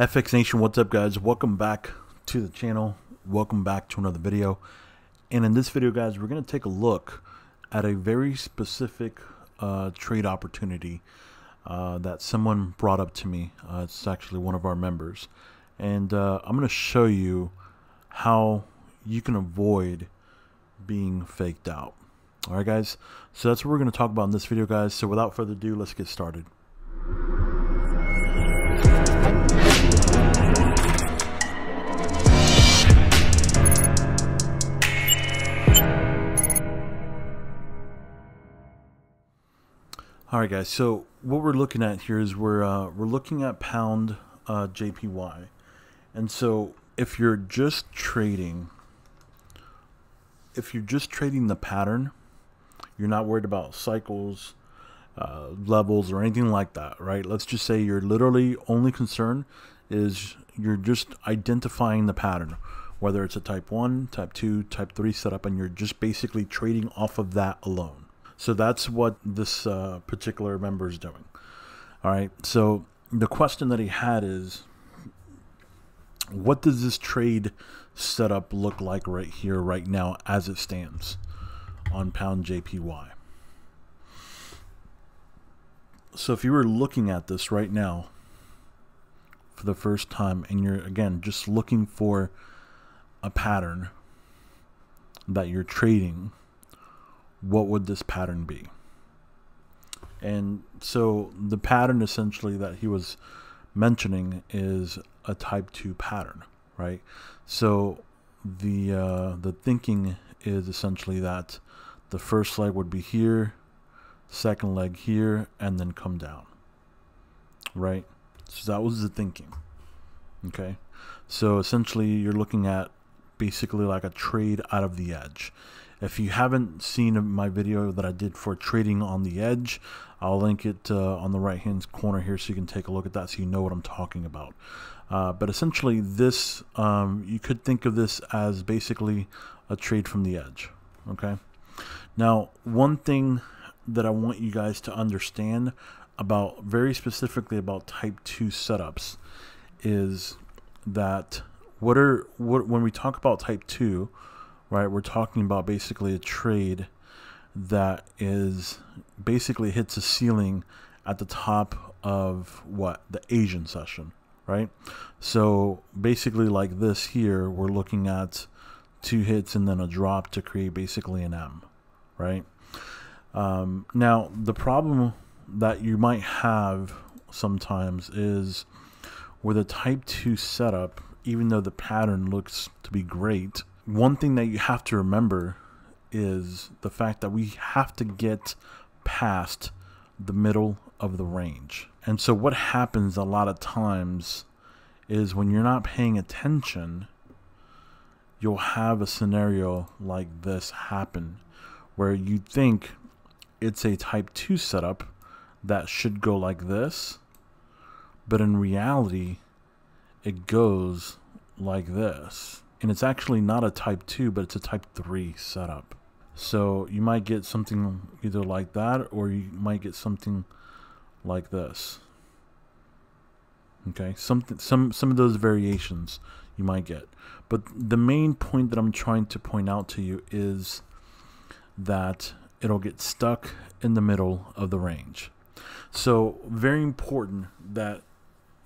FX Nation, what's up guys? Welcome back to the channel. Welcome back to another video. And in this video guys, we're going to take a look at a very specific uh, trade opportunity uh, that someone brought up to me. Uh, it's actually one of our members. And uh, I'm going to show you how you can avoid being faked out. Alright guys, so that's what we're going to talk about in this video guys. So without further ado, let's get started. All right, guys. So what we're looking at here is we're uh, we're looking at pound uh, JPY, and so if you're just trading, if you're just trading the pattern, you're not worried about cycles, uh, levels, or anything like that, right? Let's just say your literally only concern is you're just identifying the pattern, whether it's a type one, type two, type three setup, and you're just basically trading off of that alone. So that's what this uh, particular member is doing. All right. So the question that he had is what does this trade setup look like right here, right now, as it stands on pound JPY? So if you were looking at this right now for the first time and you're, again, just looking for a pattern that you're trading what would this pattern be? And so the pattern essentially that he was mentioning is a type 2 pattern, right? So the uh, the thinking is essentially that the first leg would be here, second leg here, and then come down, right? So that was the thinking, okay? So essentially you're looking at basically like a trade out of the edge. If you haven't seen my video that I did for trading on the edge, I'll link it uh, on the right hand corner here so you can take a look at that so you know what I'm talking about. Uh, but essentially this, um, you could think of this as basically a trade from the edge, okay? Now, one thing that I want you guys to understand about, very specifically about type 2 setups is that what are what when we talk about type 2 right? We're talking about basically a trade that is basically hits a ceiling at the top of what the Asian session, right? So basically, like this here, we're looking at two hits and then a drop to create basically an M, right? Um, now, the problem that you might have sometimes is with a type 2 setup, even though the pattern looks to be great, one thing that you have to remember is the fact that we have to get past the middle of the range. And so, what happens a lot of times is when you're not paying attention, you'll have a scenario like this happen where you think it's a type 2 setup that should go like this, but in reality, it goes like this and it's actually not a type 2 but it's a type 3 setup so you might get something either like that or you might get something like this okay something some some of those variations you might get but the main point that I'm trying to point out to you is that it'll get stuck in the middle of the range so very important that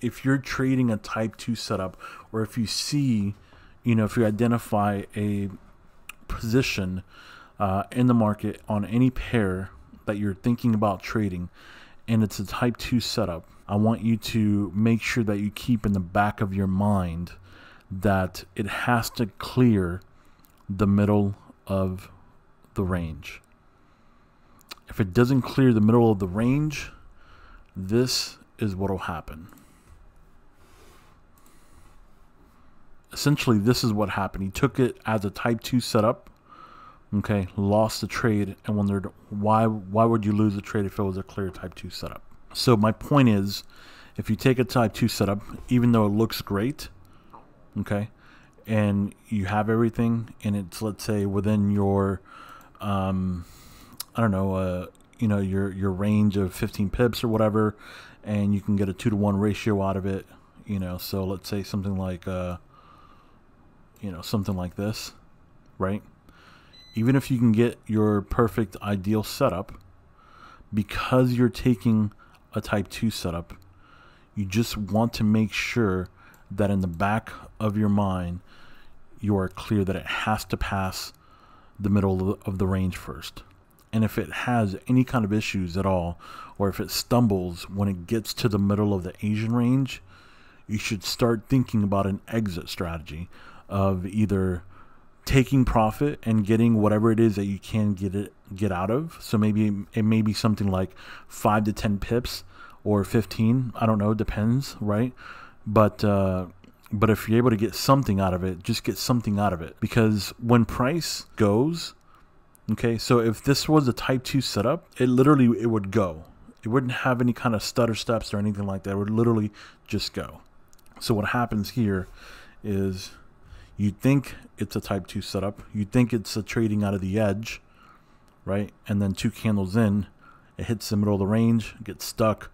if you're trading a type 2 setup or if you see you know, if you identify a position uh, in the market on any pair that you're thinking about trading and it's a type 2 setup, I want you to make sure that you keep in the back of your mind that it has to clear the middle of the range. If it doesn't clear the middle of the range, this is what will happen. essentially this is what happened. He took it as a type 2 setup, okay, lost the trade and wondered why why would you lose the trade if it was a clear type 2 setup. So my point is if you take a type 2 setup even though it looks great, okay, and you have everything and it's let's say within your um I don't know, uh you know, your your range of 15 pips or whatever and you can get a 2 to 1 ratio out of it, you know. So let's say something like uh you know, something like this, right? Even if you can get your perfect ideal setup, because you're taking a type 2 setup, you just want to make sure that in the back of your mind, you are clear that it has to pass the middle of the range first. And if it has any kind of issues at all, or if it stumbles when it gets to the middle of the Asian range, you should start thinking about an exit strategy of either taking profit and getting whatever it is that you can get it get out of. So maybe it may be something like five to ten pips or fifteen. I don't know. Depends, right? But uh, but if you're able to get something out of it, just get something out of it because when price goes, okay. So if this was a Type Two setup, it literally it would go. It wouldn't have any kind of stutter steps or anything like that. It would literally just go. So what happens here is you think it's a type 2 setup you think it's a trading out of the edge right and then two candles in it hits the middle of the range gets stuck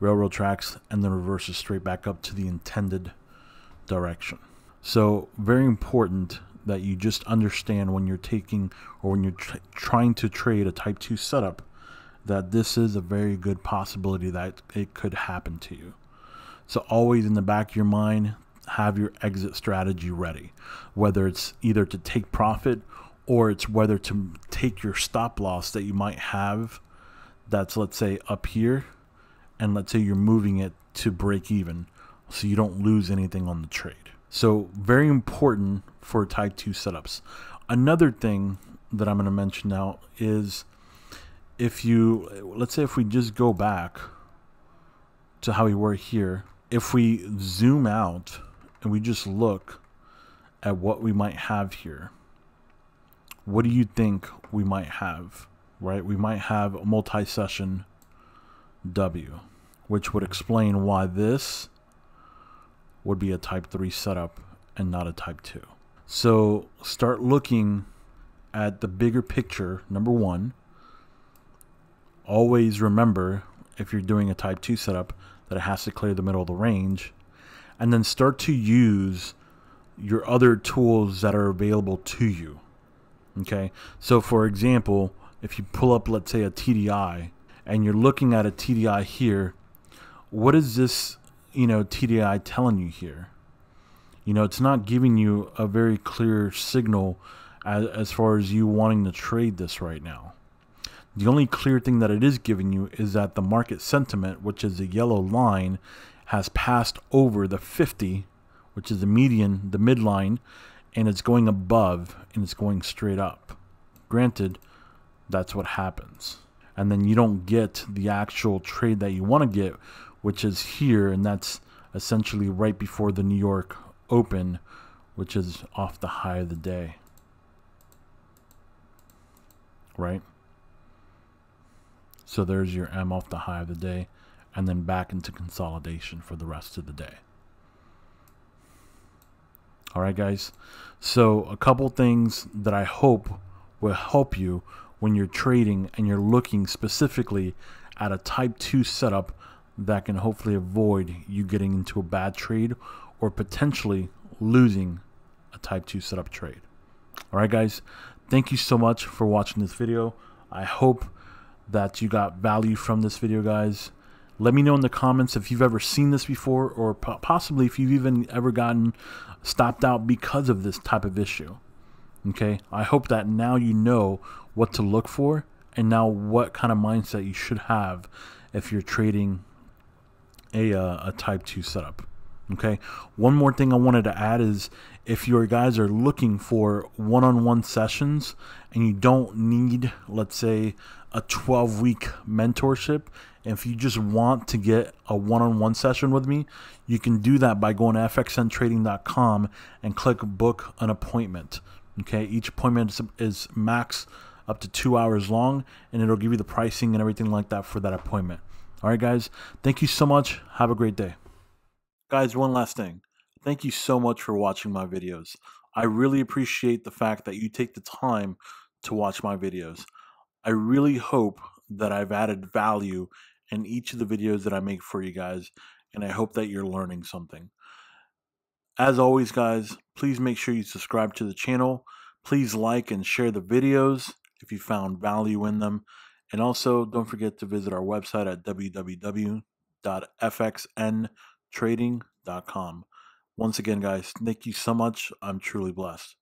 railroad tracks and then reverses straight back up to the intended direction so very important that you just understand when you're taking or when you're tr trying to trade a type 2 setup that this is a very good possibility that it could happen to you so always in the back of your mind have your exit strategy ready, whether it's either to take profit or it's whether to take your stop loss that you might have that's, let's say, up here, and let's say you're moving it to break even so you don't lose anything on the trade. So, very important for type 2 setups. Another thing that I'm going to mention now is if you, let's say, if we just go back to how we were here, if we zoom out and we just look at what we might have here. What do you think we might have, right? We might have a multi-session W, which would explain why this would be a type 3 setup and not a type 2. So start looking at the bigger picture, number one. Always remember, if you're doing a type 2 setup, that it has to clear the middle of the range and then start to use your other tools that are available to you. Okay, so for example, if you pull up, let's say, a TDI and you're looking at a TDI here, what is this, you know, TDI telling you here? You know, it's not giving you a very clear signal as, as far as you wanting to trade this right now. The only clear thing that it is giving you is that the market sentiment, which is the yellow line, has passed over the 50, which is the median, the midline, and it's going above and it's going straight up. Granted, that's what happens. And then you don't get the actual trade that you want to get, which is here, and that's essentially right before the New York Open, which is off the high of the day. Right? So there's your M off the high of the day and then back into consolidation for the rest of the day. All right, guys. So a couple things that I hope will help you when you're trading and you're looking specifically at a type 2 setup that can hopefully avoid you getting into a bad trade or potentially losing a type 2 setup trade. All right, guys. Thank you so much for watching this video. I hope that you got value from this video, guys. Let me know in the comments if you've ever seen this before or po possibly if you've even ever gotten stopped out because of this type of issue. Okay, I hope that now you know what to look for and now what kind of mindset you should have if you're trading a, uh, a type 2 setup. Okay, one more thing I wanted to add is if your guys are looking for one on one sessions and you don't need, let's say, a 12 week mentorship if you just want to get a one-on-one session with me, you can do that by going to fxntrading.com and click book an appointment. Okay, each appointment is max up to two hours long, and it'll give you the pricing and everything like that for that appointment. All right, guys, thank you so much. Have a great day. Guys, one last thing. Thank you so much for watching my videos. I really appreciate the fact that you take the time to watch my videos. I really hope that I've added value in each of the videos that I make for you guys, and I hope that you're learning something. As always, guys, please make sure you subscribe to the channel. Please like and share the videos if you found value in them. And also, don't forget to visit our website at www.fxntrading.com. Once again, guys, thank you so much. I'm truly blessed.